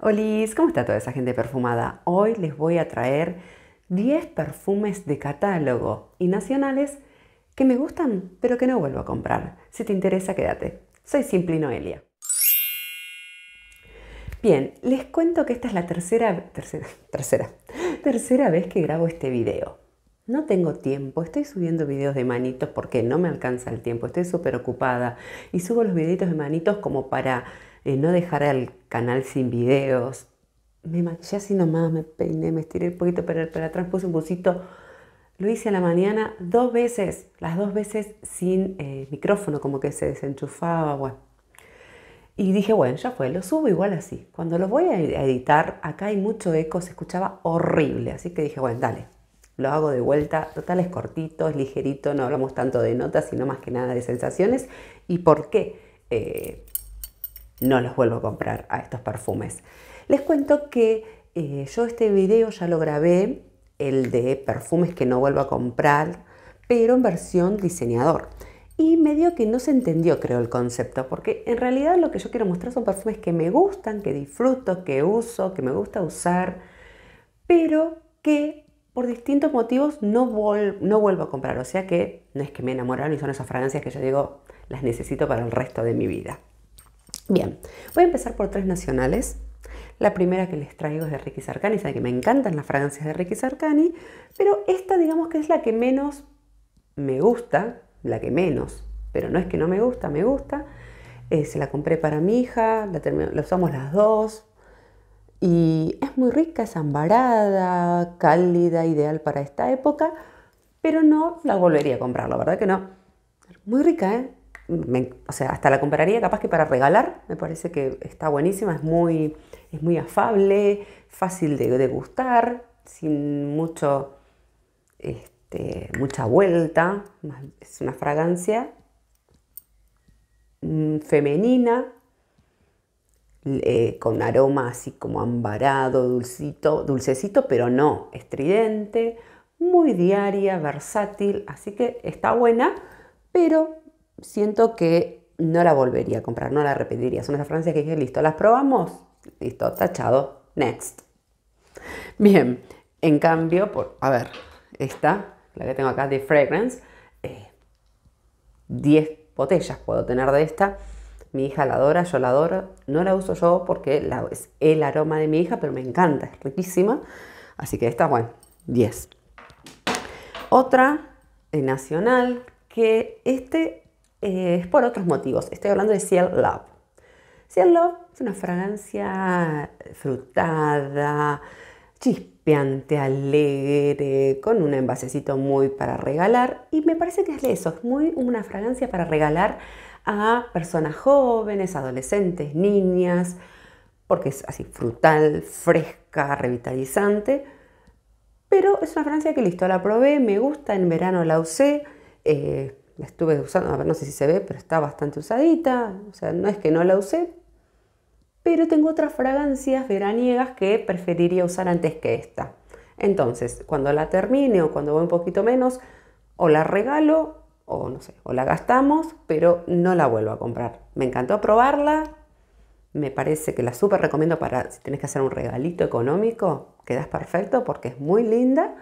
¡Hola! ¿cómo está toda esa gente perfumada? Hoy les voy a traer 10 perfumes de catálogo y nacionales que me gustan pero que no vuelvo a comprar. Si te interesa, quédate. Soy SimpliNoelia. Noelia. Bien, les cuento que esta es la tercera, tercera, tercera, tercera vez que grabo este video. No tengo tiempo, estoy subiendo videos de manitos porque no me alcanza el tiempo, estoy súper ocupada y subo los videitos de manitos como para no dejar el canal sin videos. Me manché así nomás, me peiné, me estiré un poquito para, para atrás, puse un bolsito Lo hice a la mañana dos veces, las dos veces sin eh, micrófono, como que se desenchufaba, bueno. Y dije, bueno, ya fue, lo subo igual así. Cuando lo voy a editar, acá hay mucho eco, se escuchaba horrible, así que dije, bueno, dale, lo hago de vuelta. Total, es cortito, es ligerito, no hablamos tanto de notas, sino más que nada de sensaciones. ¿Y por qué? Eh, no los vuelvo a comprar a estos perfumes. Les cuento que eh, yo este video ya lo grabé, el de perfumes que no vuelvo a comprar, pero en versión diseñador. Y medio que no se entendió, creo, el concepto, porque en realidad lo que yo quiero mostrar son perfumes que me gustan, que disfruto, que uso, que me gusta usar, pero que por distintos motivos no, no vuelvo a comprar. O sea que no es que me enamoraron y son esas fragancias que yo digo las necesito para el resto de mi vida. Bien, voy a empezar por tres nacionales. La primera que les traigo es de Ricky Sarcani, saben que me encantan las fragancias de Ricky Sarcani, pero esta digamos que es la que menos me gusta, la que menos, pero no es que no me gusta, me gusta. Eh, se la compré para mi hija, la, la, usamos las dos y es muy rica, es ambarada, cálida, ideal para esta época, pero no la volvería a comprar, la verdad que no. Muy rica, ¿eh? o sea, hasta la compraría capaz que para regalar, me parece que está buenísima, es muy, es muy afable, fácil de gustar sin mucho, este, mucha vuelta, es una fragancia mm, femenina, eh, con aroma así como ambarado, dulcito, dulcecito, pero no estridente, muy diaria, versátil, así que está buena, pero siento que no la volvería a comprar, no la repetiría. Son esas fragancias que dije, listo, las probamos, listo, tachado, next. Bien, en cambio, por, a ver, esta, la que tengo acá de Fragrance, 10 eh, botellas puedo tener de esta. Mi hija la adora, yo la adoro. No la uso yo porque es el aroma de mi hija, pero me encanta, es riquísima. Así que esta, bueno, 10. Otra de eh, nacional, que este eh, es por otros motivos. Estoy hablando de Ciel Love. Ciel Love es una fragancia frutada, chispeante, alegre, con un envasecito muy para regalar. Y me parece que es eso, es muy una fragancia para regalar a personas jóvenes, adolescentes, niñas, porque es así frutal, fresca, revitalizante. Pero es una fragancia que listo, la probé, me gusta, en verano la usé. Eh, la estuve usando, no sé si se ve, pero está bastante usadita, o sea, no es que no la usé, pero tengo otras fragancias veraniegas que preferiría usar antes que esta. Entonces, cuando la termine o cuando voy un poquito menos, o la regalo o no sé, o la gastamos, pero no la vuelvo a comprar. Me encantó probarla, me parece que la súper recomiendo para si tenés que hacer un regalito económico, quedas perfecto porque es muy linda,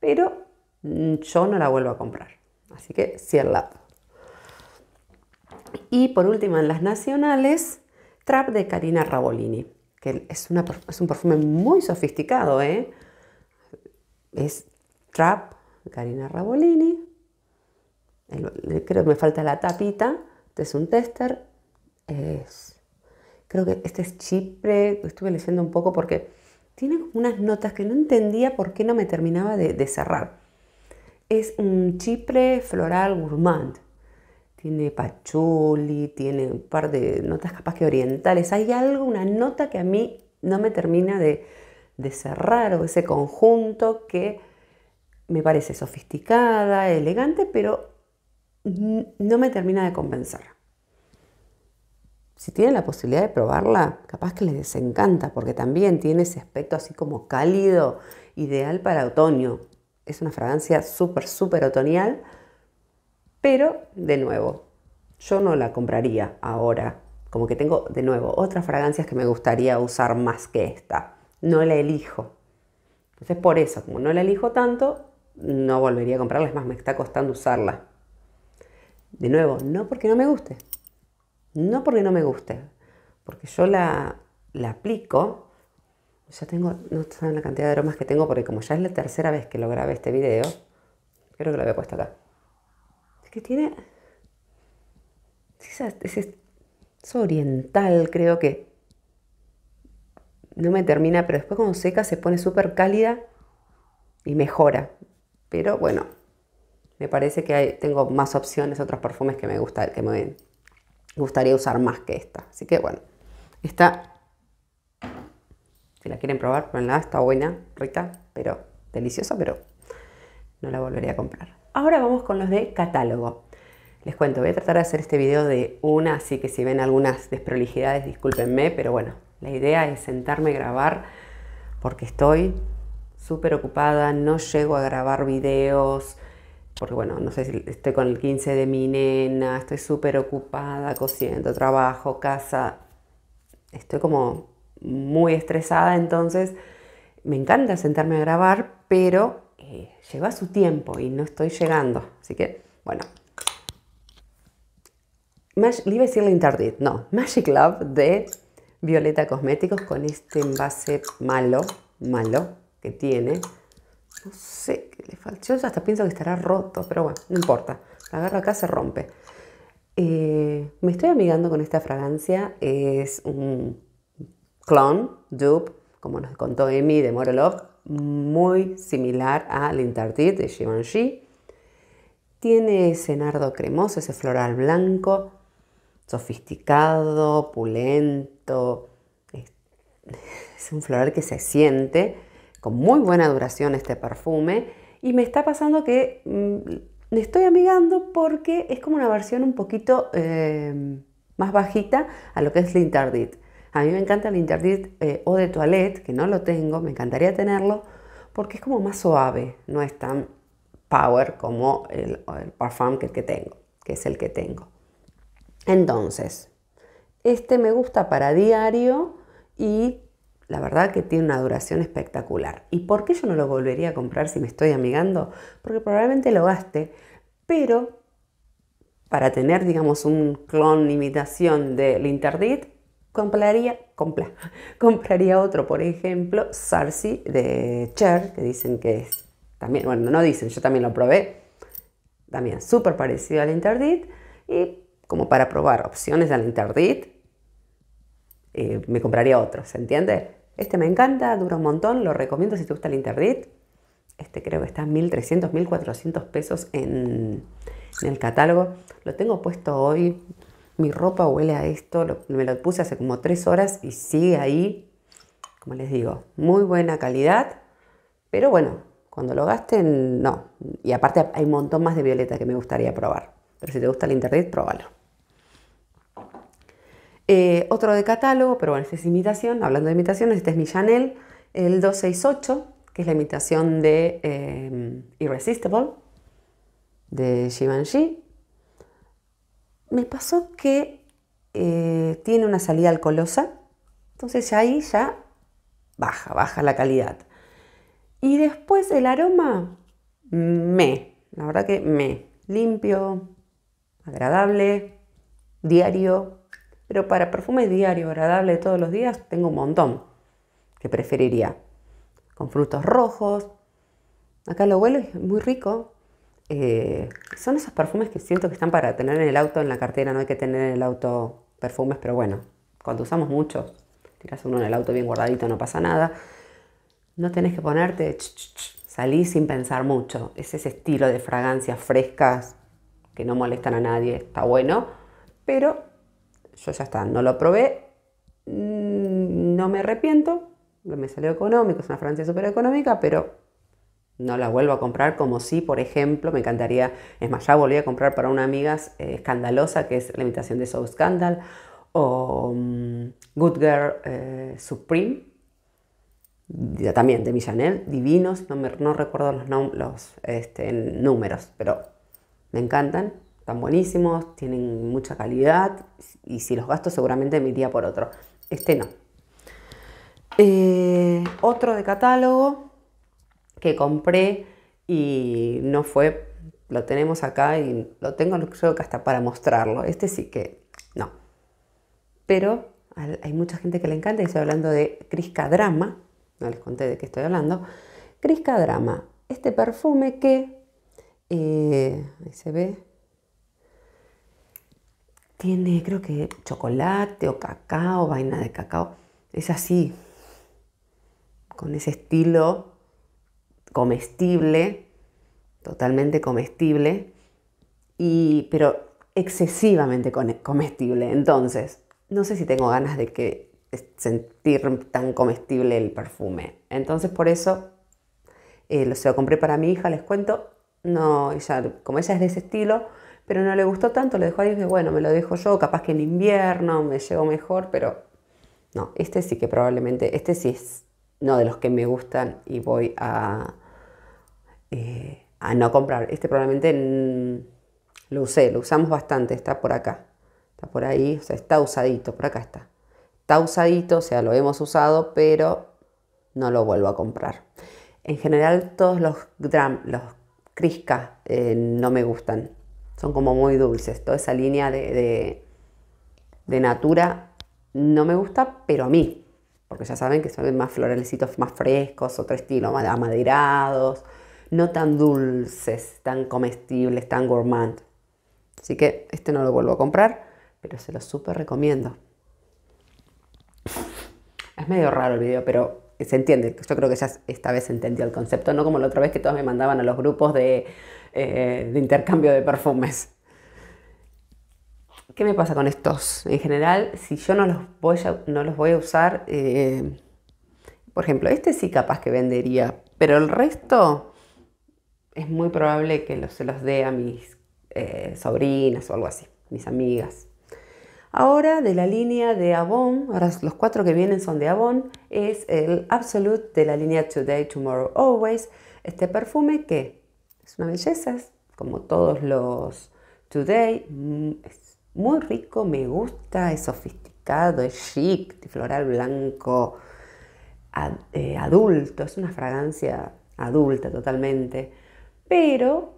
pero mm, yo no la vuelvo a comprar. Así que lado Y por último, en las nacionales, Trap de Karina Rabolini, que es, un perfume muy sofisticado. ¿eh? Es Trap de Karina Rabolini. creo que me falta la tapita. Este es un tester. creo que este es Chipre. Estuve leyendo un poco porque tiene unas notas que no entendía por qué no me terminaba de cerrar es un chipre floral gourmand. Tiene pachuli, tiene un par de notas capaz que orientales. Hay algo, una nota que a mí no me termina de, de cerrar o ese conjunto que me parece sofisticada, elegante, pero no me termina de convencer. Si tienen la posibilidad de probarla, capaz que les desencanta porque también tiene ese aspecto así como cálido, ideal para otoño, es una fragancia súper, súper otoñal, pero de nuevo, yo no la compraría ahora. Como que tengo de nuevo otras fragancias que me gustaría usar más que esta. No la elijo. Entonces por eso, como no la elijo tanto, no volvería a comprarla. Es más, me está costando usarla. De nuevo, no porque no me guste. No porque no me guste. Porque yo la, la aplico ya tengo, no saben la cantidad de aromas que tengo porque como ya es la tercera vez que lo grabé este video, creo que lo había puesto acá. Es que tiene... Es, oriental, creo que... No me termina, pero después cuando seca se pone súper cálida y mejora. Pero bueno, me parece que tengo más opciones, otros perfumes que me, gusta, que me gustaría usar más que esta. Así que bueno, esta si la quieren probar, nada está buena, rica, pero deliciosa, pero no la volvería a comprar. Ahora vamos con los de catálogo. Les cuento, voy a tratar de hacer este video de una, así que si ven algunas desprolijidades, discúlpenme, pero bueno, la idea es sentarme a grabar porque estoy súper ocupada, no llego a grabar videos, porque bueno, no sé si estoy con el 15 de mi nena, estoy súper ocupada, cociendo, trabajo, casa, estoy como muy estresada, entonces me encanta sentarme a grabar, pero eh, lleva su tiempo y no estoy llegando. Así que, bueno. Mag le iba a Interdit, no. Magic Love de Violeta Cosméticos con este envase malo, malo que tiene. No sé qué le falta. Yo hasta pienso que estará roto, pero bueno, no importa. La agarro acá, se rompe. Eh, me estoy amigando con esta fragancia. Es un clon, dupe, como nos contó Amy de Morelog, muy similar a Interdit de Givenchy. Tiene ese nardo cremoso, ese floral blanco, sofisticado, pulento Es un floral que se siente con muy buena duración este perfume. Y me está pasando que me mm, estoy amigando porque es como una versión un poquito eh, más bajita a lo que es Lintardit. A mí me encanta el interdit eh, o de toilette, que no lo tengo, me encantaría tenerlo, porque es como más suave, no es tan power como el, el parfum que, que tengo, que es el que tengo. Entonces, este me gusta para diario y la verdad que tiene una duración espectacular. ¿Y por qué yo no lo volvería a comprar si me estoy amigando? Porque probablemente lo gaste, pero para tener, digamos, un clon imitación del Interdit, compraría, compraría otro, por ejemplo, Sarsi de Cher, que dicen que es también, bueno, no dicen, yo también lo probé, también súper parecido al Interdit, y como para probar opciones al Interdit, eh, me compraría otro, ¿se entiende? Este me encanta, dura un montón, lo recomiendo si te gusta el Interdit. Este creo que está a 1.300, 1.400 pesos en el catálogo. Lo tengo puesto hoy, mi ropa huele a esto, me lo puse hace como tres horas y sigue ahí, como les digo, muy buena calidad, pero bueno, cuando lo gasten, no. Y aparte hay un montón más de violeta que me gustaría probar, pero si te gusta el internet, próbalo. Eh, otro de catálogo, pero bueno, esta es imitación, hablando de imitaciones, este es mi Chanel, el 268, que es la imitación de eh, Irresistible, de Givenchy, me pasó que eh, tiene una salida alcoholosa, entonces ahí ya baja, baja la calidad. Y después el aroma, me, la verdad que me, limpio, agradable, diario, pero para perfume diario, agradable todos los días, tengo un montón que preferiría, con frutos rojos. Acá lo huelo, es muy rico, eh, son esos perfumes que siento que están para tener en el auto, en la cartera, no hay que tener en el auto perfumes, pero bueno, cuando usamos mucho, tiras uno en el auto bien guardadito, no pasa nada. No tenés que ponerte, ch, salí sin pensar mucho. Es ese estilo de fragancias frescas que no molestan a nadie, está bueno, pero yo ya está, no lo probé, mm, no me arrepiento, me salió económico, es una fragancia súper económica, pero no la vuelvo a comprar como si, por ejemplo, me encantaría, es más, ya volví a comprar para una amiga eh, escandalosa, que es la imitación de Soul Scandal, o mm, Good Girl eh, Supreme, también de Millanel, divinos, no, no recuerdo los, los este, números, pero me encantan, están buenísimos, tienen mucha calidad y si los gasto seguramente me iría por otro. Este no. Eh, otro de catálogo que compré y no fue, lo tenemos acá y lo tengo creo que hasta para mostrarlo. Este sí que no. Pero hay mucha gente que le encanta y estoy hablando de Crisca Drama, no les conté de qué estoy hablando. Crisca Drama, este perfume que, eh, ahí se ve, tiene creo que chocolate o cacao, vaina de cacao. Es así, con ese estilo comestible, totalmente comestible, y, pero excesivamente comestible. Entonces, no sé si tengo ganas de que sentir tan comestible el perfume. Entonces, por eso eh, lo, se compré para mi hija, les cuento. No, como ella es de ese estilo, pero no le gustó tanto, le dejó a y dije, bueno, me lo dejo yo, capaz que en invierno me llevo mejor, pero no, este sí que probablemente, este sí es no de los que me gustan y voy a, eh, a no comprar. Este probablemente lo usé, lo usamos bastante, está por acá, está por ahí, o sea, está usadito, por acá está. Está usadito, o sea, lo hemos usado, pero no lo vuelvo a comprar. En general todos los los crisca eh, no me gustan. Son como muy dulces. Toda esa línea de, de, natura no me gusta, pero a mí. Porque ya saben que son más florecitos más frescos, otro estilo, más amaderados no tan dulces, tan comestibles, tan gourmand. Así que este no lo vuelvo a comprar, pero se lo súper recomiendo. Es medio raro el video, pero se entiende. Yo creo que ya esta vez entendió el concepto, no como la otra vez que todos me mandaban a los grupos eh, de, intercambio de perfumes. ¿Qué me pasa con estos? En general, si yo no los voy a, no los voy a usar, eh, por ejemplo, este sí capaz que vendería, pero el resto es muy probable que se los dé a mis eh, sobrinas o algo así, mis amigas. Ahora de la línea de Avon, ahora los cuatro que vienen son de Avon, es el Absolute de la línea Today, Tomorrow, Always. Este perfume que es una belleza, como todos los Today, mm, es muy rico, me gusta, es sofisticado, es chic, floral blanco, eh, adulto, es una fragancia adulta totalmente pero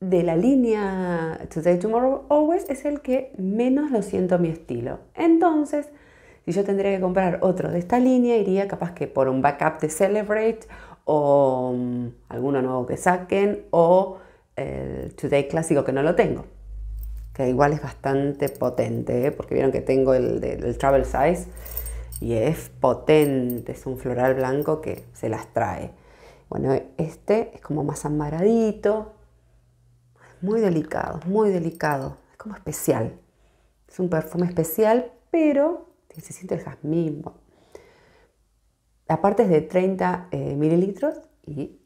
de la línea Today, Tomorrow, Always es el que menos lo siento a mi estilo. Entonces, si yo tendría que comprar otro de esta línea, iría capaz que por un backup de Celebrate o mm, alguno nuevo que saquen o el eh, Today clásico que no lo tengo. Que igual es bastante potente, ¿eh? porque vieron que tengo el del Travel Size y es potente, es un floral blanco que se las trae. Bueno, este es como más amaradito, muy delicado, muy delicado, es como especial. Es un perfume especial, pero se siente el jazmín. Aparte es de 30 eh, mililitros y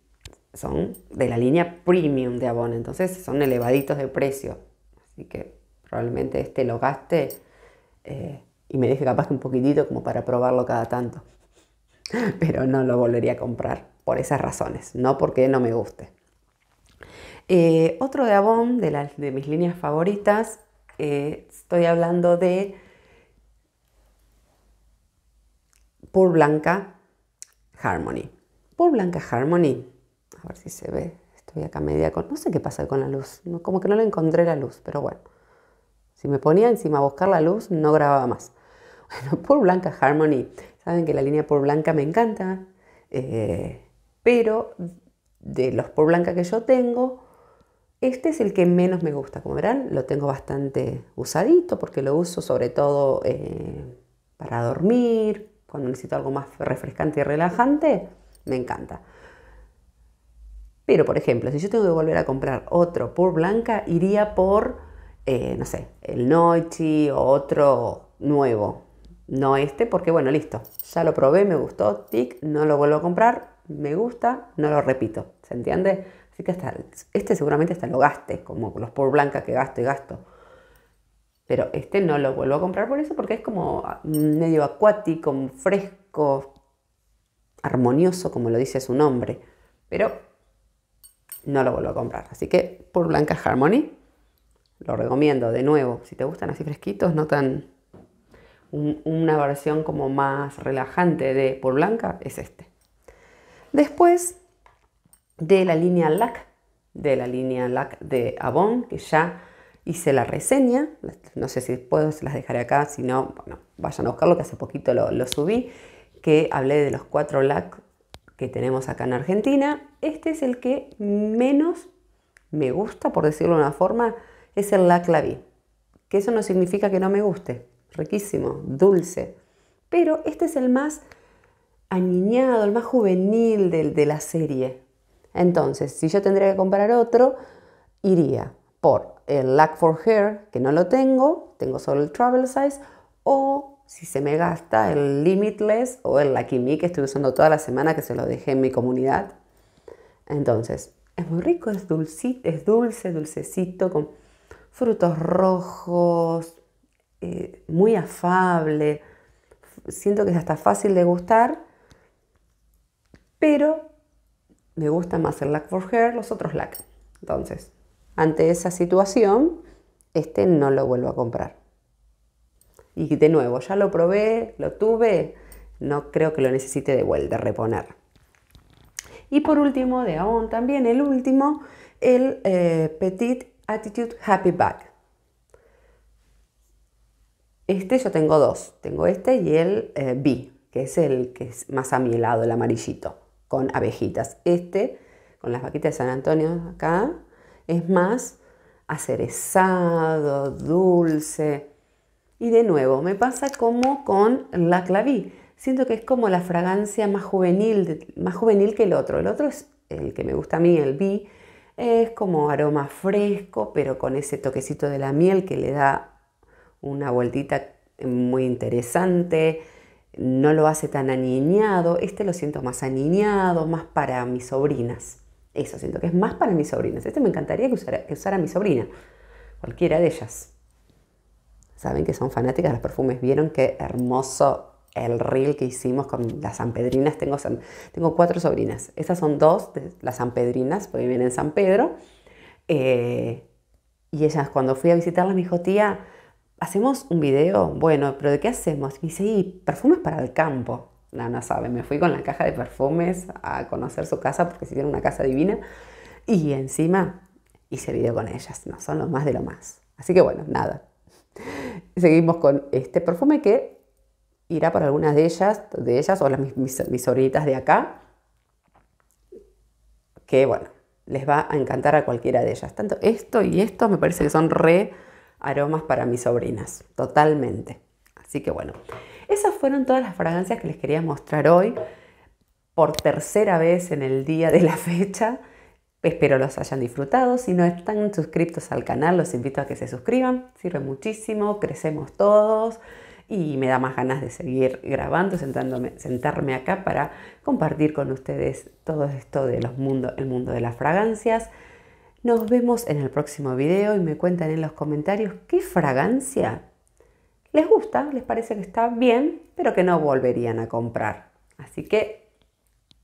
son de la línea premium de Avon, entonces son elevaditos de precio. Así que probablemente este lo gaste eh, y me deje capaz que un poquitito como para probarlo cada tanto. Pero no lo volvería a comprar por esas razones, no porque no me guste. Eh, otro de de, de mis líneas favoritas, eh, estoy hablando de Pur Blanca Harmony. Pur Blanca Harmony, a ver si se ve, estoy acá media con... No sé qué pasa con la luz, como que no le encontré la luz, pero bueno. Si me ponía encima a buscar la luz, no grababa más. Bueno, Pur Blanca Harmony, saben que la línea Pur Blanca me encanta. Eh, pero de los por blanca que yo tengo, este es el que menos me gusta. Como verán, lo tengo bastante usadito porque lo uso sobre todo eh, para dormir, cuando necesito algo más refrescante y relajante, me encanta. Pero, por ejemplo, si yo tengo que volver a comprar otro Pur Blanca, iría por, eh, no sé, el Noichi o otro nuevo. No este, porque bueno, listo, ya lo probé, me gustó, tic, no lo vuelvo a comprar, me gusta, no lo repito, ¿se entiende? Así que hasta, este seguramente hasta lo gaste, como los por blanca que gasto y gasto. Pero este no lo vuelvo a comprar por eso, porque es como ah, medio acuático, fresco, armonioso, como lo dice su nombre. Pero no lo vuelvo a comprar. Así que por blanca Harmony, lo recomiendo de nuevo. Si te gustan así fresquitos, no tan... una versión como más relajante de por blanca, es este. Después de la línea LAC, de la línea LAC de Avon, que ya hice la reseña, no sé si puedo, se las dejaré acá, si no, bueno, vayan a buscarlo, que hace poquito lo, subí, que hablé de los cuatro LAC que tenemos acá en Argentina. Este es el que menos me gusta, por decirlo de una forma, es el lac Lavi, Que eso no significa que no me guste. Riquísimo, dulce. Pero este es el más aniñado, el más juvenil de, la serie. Entonces, si yo tendría que comprar otro, iría por el Lack for Hair, que no lo tengo, tengo solo el Travel Size, o si se me gasta el Limitless o el Lucky Me que estoy usando toda la semana, que se lo dejé en mi comunidad. Entonces, es muy rico, es, es dulce, dulcecito, con frutos rojos, eh, muy afable. Siento que es hasta fácil de gustar pero me gusta más el lack for hair, los otros lack. Entonces, ante esa situación, este no lo vuelvo a comprar. Y de nuevo, ya lo probé, lo tuve, no creo que lo necesite de vuelta, reponer. Y por último, de aún también, el último, el eh, Petit Attitude Happy Bag. Este yo tengo dos, tengo este y el eh, B, que es el que es más a mi lado, el amarillito con abejitas. Este, con las vaquitas de San Antonio acá, es más acerezado, dulce. Y de nuevo, me pasa como con la claví. Siento que es como la fragancia más juvenil, más juvenil que el otro. El otro es el que me gusta a mí, el vi, Es como aroma fresco, pero con ese toquecito de la miel que le da una vueltita muy interesante no lo hace tan aniñado, este lo siento más aniñado, más para mis sobrinas. Eso siento que es más para mis sobrinas. Este me encantaría que usara, mi sobrina, cualquiera de ellas. Saben que son fanáticas de los perfumes. ¿Vieron qué hermoso el reel que hicimos con las ampedrinas Tengo, tengo cuatro sobrinas. Estas son dos de las ampedrinas porque viven en San Pedro. Eh, y ellas, cuando fui a visitarlas, me dijo, tía, ¿hacemos un video? Bueno, pero ¿de qué hacemos? Y dice, perfumes para el campo. No, no sabe, me fui con la caja de perfumes a conocer su casa porque si tiene una casa divina. Y encima hice video con ellas, no son los más de lo más. Así que bueno, nada. Seguimos con este perfume que irá para algunas de ellas, de ellas o las, mis, mis, mis sobrinitas de acá, que bueno, les va a encantar a cualquiera de ellas. Tanto esto y esto me parece que son re aromas para mis sobrinas, totalmente. Así que bueno, esas fueron todas las fragancias que les quería mostrar hoy por tercera vez en el día de la fecha. Espero los hayan disfrutado. Si no están suscritos al canal, los invito a que se suscriban. Sirve muchísimo, crecemos todos y me da más ganas de seguir grabando, sentándome, sentarme acá para compartir con ustedes todo esto de los mundo, el mundo de las fragancias. Nos vemos en el próximo video y me cuentan en los comentarios qué fragancia les gusta, les parece que está bien, pero que no volverían a comprar. Así que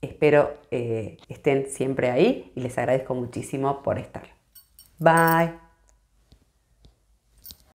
espero eh, estén siempre ahí y les agradezco muchísimo por estar. Bye.